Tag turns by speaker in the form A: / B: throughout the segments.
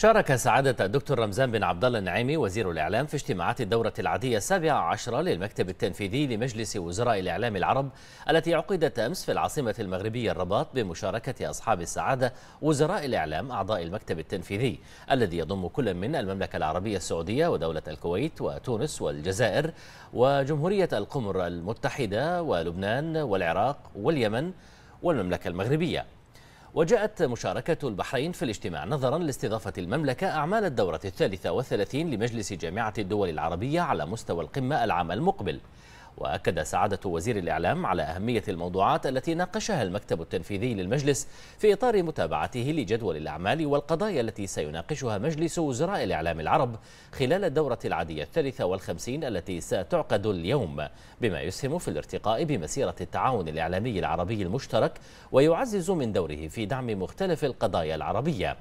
A: شارك سعادة الدكتور رمزان بن عبد الله النعيمي وزير الإعلام في اجتماعات الدورة العادية السابعة عشرة للمكتب التنفيذي لمجلس وزراء الإعلام العرب التي عقدت أمس في العاصمة المغربية الرباط بمشاركة أصحاب السعادة وزراء الإعلام أعضاء المكتب التنفيذي الذي يضم كل من المملكة العربية السعودية ودولة الكويت وتونس والجزائر وجمهورية القمر المتحدة ولبنان والعراق واليمن والمملكة المغربية وجاءت مشاركة البحرين في الاجتماع نظرا لاستضافة المملكة أعمال الدورة الثالثة والثلاثين لمجلس جامعة الدول العربية على مستوى القمة العام المقبل وأكد سعادة وزير الإعلام على أهمية الموضوعات التي ناقشها المكتب التنفيذي للمجلس في إطار متابعته لجدول الأعمال والقضايا التي سيناقشها مجلس وزراء الإعلام العرب خلال الدورة العادية الثالثة والخمسين التي ستعقد اليوم بما يسهم في الارتقاء بمسيرة التعاون الإعلامي العربي المشترك ويعزز من دوره في دعم مختلف القضايا العربية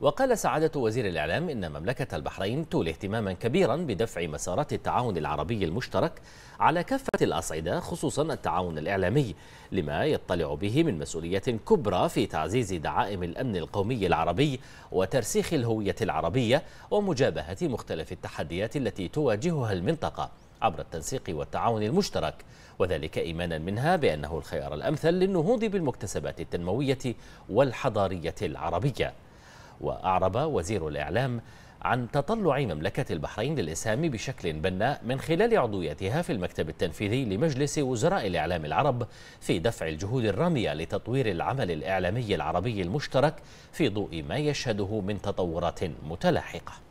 A: وقال سعادة وزير الإعلام إن مملكة البحرين تولي اهتماما كبيرا بدفع مسارات التعاون العربي المشترك على كافة الأصعدة خصوصا التعاون الإعلامي لما يطلع به من مسؤولية كبرى في تعزيز دعائم الأمن القومي العربي وترسيخ الهوية العربية ومجابهة مختلف التحديات التي تواجهها المنطقة عبر التنسيق والتعاون المشترك وذلك إيمانا منها بأنه الخيار الأمثل للنهوض بالمكتسبات التنموية والحضارية العربية وأعرب وزير الإعلام عن تطلع مملكة البحرين للإسهام بشكل بناء من خلال عضويتها في المكتب التنفيذي لمجلس وزراء الإعلام العرب في دفع الجهود الرامية لتطوير العمل الإعلامي العربي المشترك في ضوء ما يشهده من تطورات متلاحقة